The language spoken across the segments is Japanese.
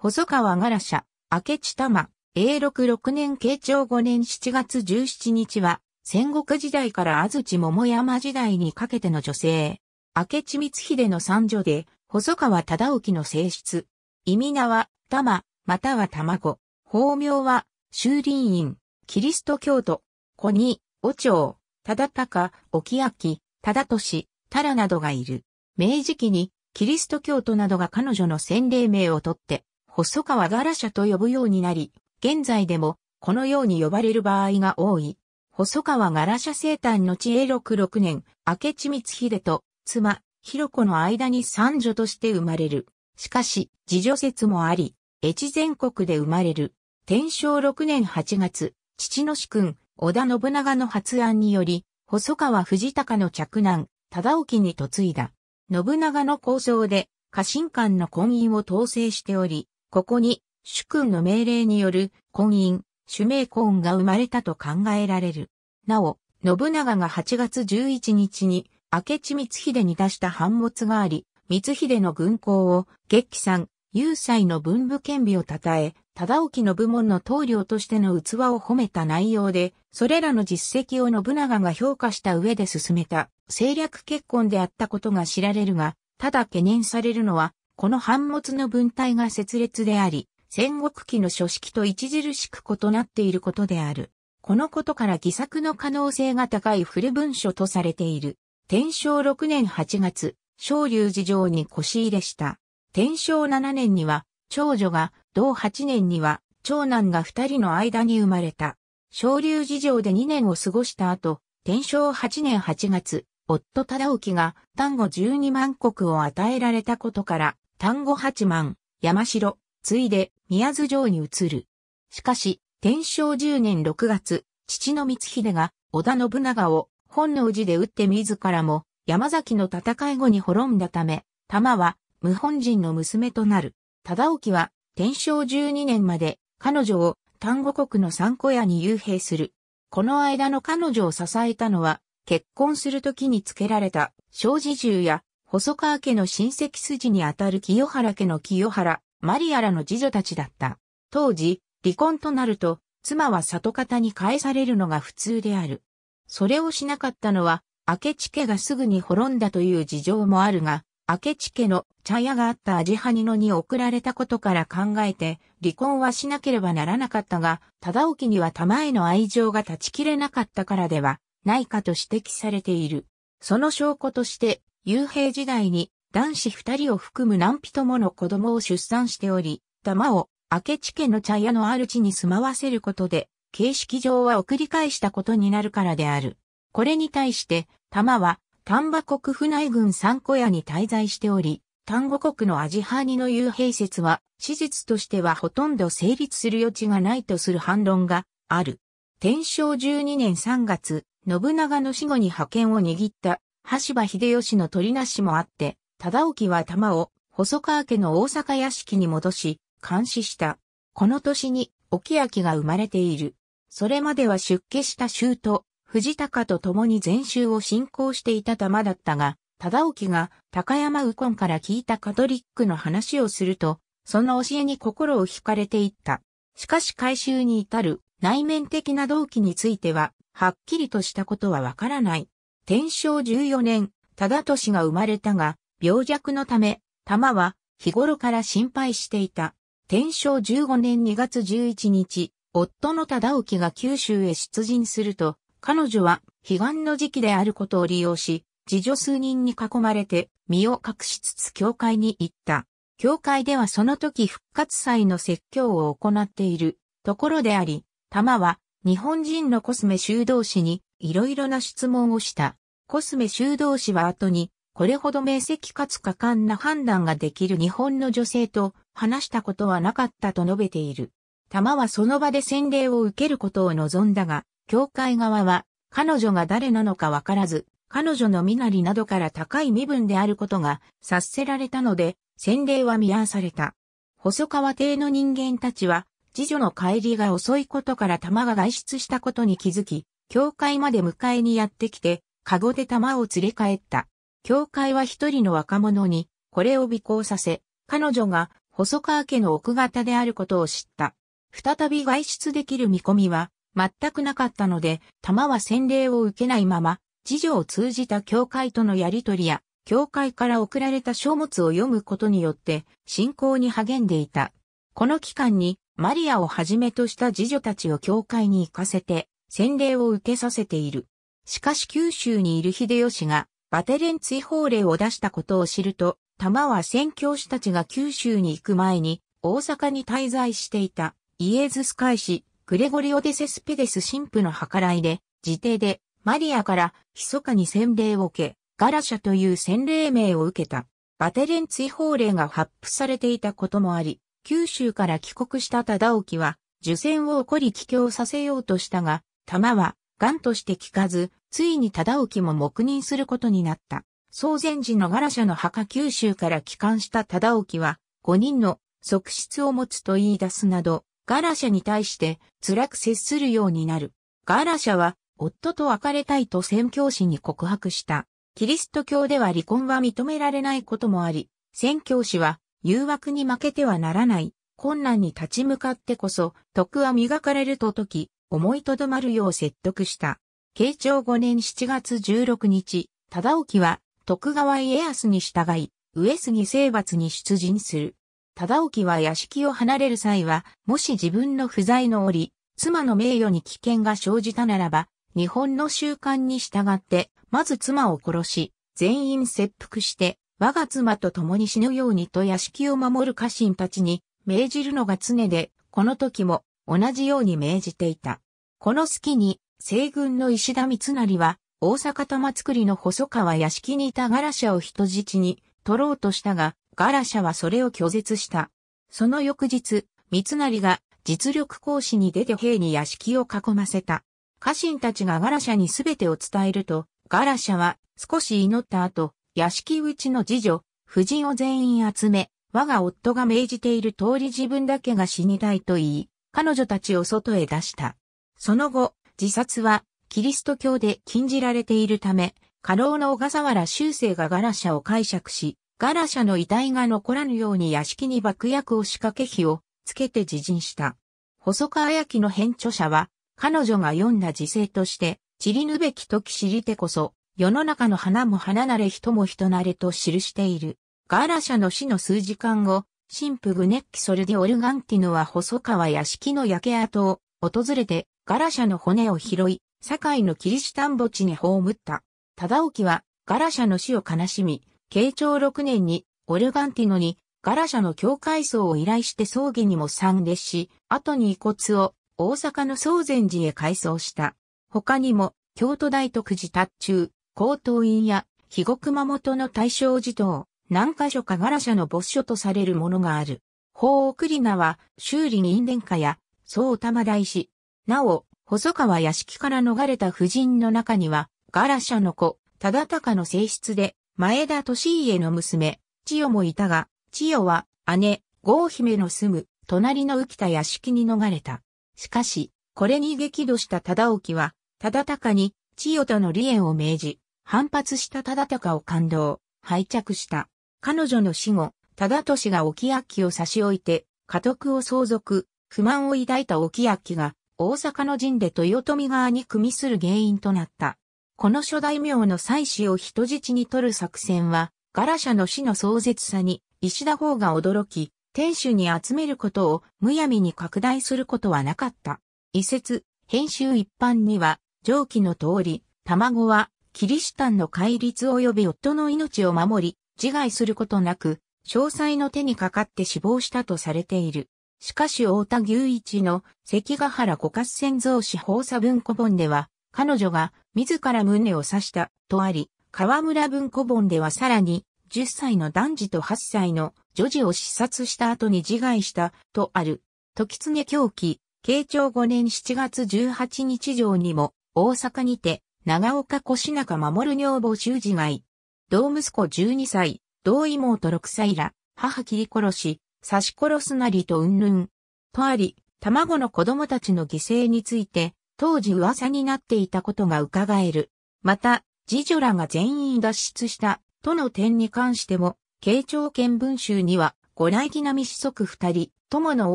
細川ガラシャ、明智玉、永禄6年慶長5年7月17日は、戦国時代から安土桃山時代にかけての女性。明智光秀の三女で、細川忠興の性質。意味名は、玉、または卵。法名は、修林院、キリスト教徒、子に、お長、忠高、沖き、忠俊、タ良などがいる。明治期に、キリスト教徒などが彼女の洗礼名をとって、細川ガラシャと呼ぶようになり、現在でもこのように呼ばれる場合が多い。細川ガラシャ生誕の知恵66年、明智光秀と妻、広子の間に三女として生まれる。しかし、自助説もあり、越前国で生まれる。天正6年8月、父の主君、織田信長の発案により、細川藤孝の嫡男、忠興に嫁いだ。信長の構想で、家臣間の婚姻を統制しており、ここに、主君の命令による婚姻、主命婚が生まれたと考えられる。なお、信長が8月11日に、明智光秀に出した反物があり、光秀の軍港を、月季さ有雄の文武兼備を称え、忠興の部門の棟梁としての器を褒めた内容で、それらの実績を信長が評価した上で進めた、政略結婚であったことが知られるが、ただ懸念されるのは、この反物の文体が設立であり、戦国期の書式と著しく異なっていることである。このことから偽作の可能性が高い古文書とされている。天正6年8月、昇龍寺城に腰入れした。天正7年には、長女が、同8年には、長男が2人の間に生まれた。昇龍寺城で2年を過ごした後、天正8年8月、夫忠興が単語12万国を与えられたことから、丹後八幡、山城、ついで宮津城に移る。しかし、天正十年六月、父の光秀が織田信長を本能寺で撃って自らも山崎の戦い後に滅んだため、玉は無本人の娘となる。忠興は天正十二年まで彼女を丹後国の三小屋に幽閉する。この間の彼女を支えたのは、結婚する時につけられた、小児獣や細川家の親戚筋にあたる清原家の清原、マリアらの次女たちだった。当時、離婚となると、妻は里方に返されるのが普通である。それをしなかったのは、明智家がすぐに滅んだという事情もあるが、明智家の茶屋があった味ハニのに送られたことから考えて、離婚はしなければならなかったが、忠興には玉への愛情が断ち切れなかったからでは、ないかと指摘されている。その証拠として、幽閉時代に男子二人を含む何人もの子供を出産しており、玉を明智家の茶屋のある地に住まわせることで、形式上は送り返したことになるからである。これに対して、玉は丹波国府内郡三小屋に滞在しており、丹後国のアジハーニの幽閉説は、史実としてはほとんど成立する余地がないとする反論がある。天正12年3月、信長の死後に派遣を握った橋場秀吉の取りなしもあって、忠興は玉を細川家の大阪屋敷に戻し、監視した。この年に、沖明が生まれている。それまでは出家した州と、藤高と共に全宗を信仰していた玉だったが、忠興が高山右近から聞いたカトリックの話をすると、その教えに心を惹かれていった。しかし改修に至る内面的な動機については、はっきりとしたことはわからない。天正14年、忠俊が生まれたが、病弱のため、玉は日頃から心配していた。天正15年2月11日、夫の忠興が九州へ出陣すると、彼女は悲願の時期であることを利用し、自女数人に囲まれて身を隠しつつ教会に行った。教会ではその時復活祭の説教を行っているところであり、玉は日本人のコスメ修道士にいろいろな質問をした。コスメ修道士は後に、これほど明晰かつ果敢な判断ができる日本の女性と話したことはなかったと述べている。玉はその場で洗礼を受けることを望んだが、教会側は、彼女が誰なのかわからず、彼女の身なりなどから高い身分であることが察せられたので、洗礼は見合わされた。細川邸の人間たちは、次女の帰りが遅いことから玉が外出したことに気づき、教会まで迎えにやってきて、カゴで玉を連れ帰った。教会は一人の若者に、これを尾行させ、彼女が細川家の奥方であることを知った。再び外出できる見込みは全くなかったので、玉は洗礼を受けないまま、次女を通じた教会とのやりとりや、教会から送られた書物を読むことによって、信仰に励んでいた。この期間に、マリアをはじめとした次女たちを教会に行かせて、洗礼を受けさせている。しかし九州にいる秀吉がバテレン追放令を出したことを知ると、玉は宣教師たちが九州に行く前に大阪に滞在していたイエズス会士グレゴリオ・デセスペデス神父の計らいで、自邸でマリアから密かに洗礼を受け、ガラシャという洗礼名を受けた。バテレン追放令が発布されていたこともあり、九州から帰国した忠興は、受選を起こり帰郷させようとしたが、玉は癌として聞かず、ついに忠興も黙認することになった。総禅寺のガラシャの墓九州から帰還した忠興は、五人の側室を持つと言い出すなど、ガラシャに対して辛く接するようになる。ガラシャは、夫と別れたいと宣教師に告白した。キリスト教では離婚は認められないこともあり、宣教師は誘惑に負けてはならない、困難に立ち向かってこそ、徳は磨かれると説き、思いとどまるよう説得した。慶長5年7月16日、忠興は徳川家康に従い、上杉征伐に出陣する。忠興は屋敷を離れる際は、もし自分の不在の折、妻の名誉に危険が生じたならば、日本の習慣に従って、まず妻を殺し、全員切腹して、我が妻と共に死ぬようにと屋敷を守る家臣たちに命じるのが常で、この時も同じように命じていた。この隙に、西軍の石田三成は、大阪玉造りの細川屋敷にいたガラシャを人質に取ろうとしたが、ガラシャはそれを拒絶した。その翌日、三成が実力行使に出て兵に屋敷を囲ませた。家臣たちがガラシャに全てを伝えると、ガラシャは少し祈った後、屋敷内の次女、夫人を全員集め、我が夫が命じている通り自分だけが死にたいと言い、彼女たちを外へ出した。その後、自殺はキリスト教で禁じられているため、過労の小笠原修正がガラシャを解釈し、ガラシャの遺体が残らぬように屋敷に爆薬を仕掛け火をつけて自陣した。細川焼の編著者は、彼女が読んだ時世として、散りぬべき時知りてこそ、世の中の花も花なれ人も人なれと記している。ガラシャの死の数時間後、神父グネッキソルディ・オルガンティノは細川屋敷の焼け跡を訪れてガラシャの骨を拾い、堺のキリシタン墓地に葬った。忠興はガラシャの死を悲しみ、慶長6年にオルガンティノにガラシャの教会葬を依頼して葬儀にも参列し、後に遺骨を大阪の宗禅寺へ改装した。他にも、京都大徳寺達中、高等院や、肥後熊本の大正寺等、何箇所かガラシャの没所とされるものがある。法送り名は、修理人殿下や、総玉大師。なお、細川屋敷から逃れた夫人の中には、ガラシャの子、忠敬の性質で、前田利家の娘、千代もいたが、千代は、姉、郷姫の住む、隣の浮田屋敷に逃れた。しかし、これに激怒した忠興は、忠敬に、千代との離縁を命じ、反発した忠敬を感動、拝着した。彼女の死後、忠俊が沖明を差し置いて、家督を相続、不満を抱いた沖明が、大阪の陣で豊臣側に組みする原因となった。この諸大名の妻子を人質に取る作戦は、ガラシャの死の壮絶さに、石田方が驚き、天守に集めることをむやみに拡大することはなかった。一説、編集一般には、上記の通り、卵は、キリシタンの戒律及び夫の命を守り、自害することなく、詳細の手にかかって死亡したとされている。しかし大田牛一の関ヶ原五合戦造紙法射文庫本では、彼女が自ら胸を刺したとあり、河村文庫本ではさらに、10歳の男児と8歳の女児を視察した後に自害したとある。時常狂気、慶長5年7月18日上にも、大阪にて、長岡越中守女房修二街、同息子12歳、同妹6歳ら、母切り殺し、刺し殺すなりと云々。とあり、卵の子供たちの犠牲について、当時噂になっていたことが伺える。また、次女らが全員脱出した、との点に関しても、慶長見文集には、ご来儀並み子息二人、友の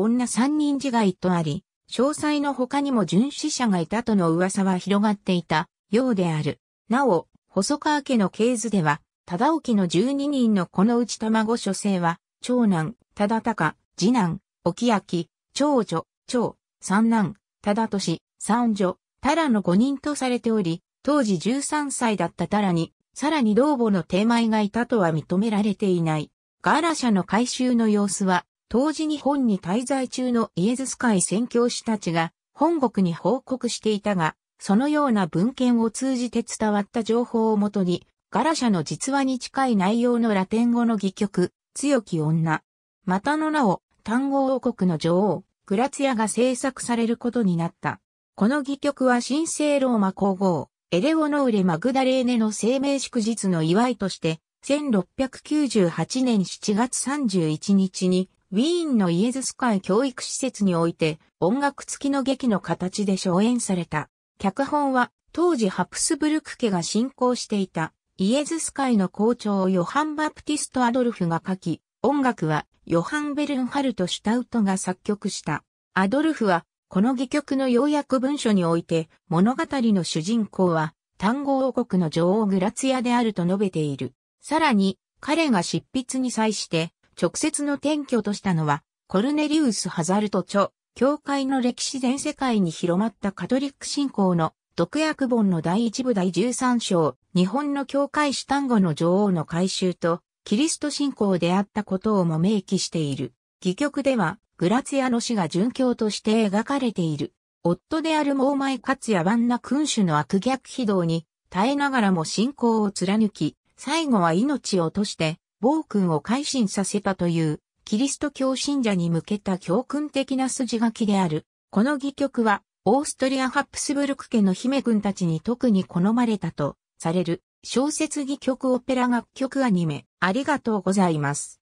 女三人自害とあり、詳細の他にも巡視者がいたとの噂は広がっていた、ようである。なお、細川家の系図では、忠興の12人のこのうち卵女生は、長男、忠隆、次男、沖明、長女、長、三男、忠俊、三女、タラの5人とされており、当時13歳だったタラに、さらに老母の手前がいたとは認められていない。ガーラ社の改修の様子は、当時日本に滞在中のイエズス会宣教師たちが、本国に報告していたが、そのような文献を通じて伝わった情報をもとに、ガラシャの実話に近い内容のラテン語の戯曲、強き女。またの名を、単語王国の女王、グラツヤが制作されることになった。この戯曲は神聖ローマ皇后、エレオノーレ・マグダレーネの生命祝日の祝いとして、1698年7月31日に、ウィーンのイエズス会教育施設において、音楽付きの劇の形で上演された。脚本は当時ハプスブルク家が信仰していたイエズス会の校長ヨハン・バプティスト・アドルフが書き、音楽はヨハン・ベルンハルト・シュタウトが作曲した。アドルフはこの戯曲の要約文書において物語の主人公は単語王国の女王グラツヤであると述べている。さらに彼が執筆に際して直接の転居としたのはコルネリウス・ハザルト著教会の歴史全世界に広まったカトリック信仰の毒薬本の第1部第13章、日本の教会主単語の女王の改修と、キリスト信仰であったことをも明記している。戯曲では、グラツヤの死が殉教として描かれている。夫であるモーマイツヤ野ンナ君主の悪逆非道に耐えながらも信仰を貫き、最後は命を落として、暴君を改心させたというキリスト教信者に向けた教訓的な筋書きである。この戯曲は、オーストリア・ハプスブルク家の姫君たちに特に好まれたとされる小説戯曲オペラ楽曲アニメ。ありがとうございます。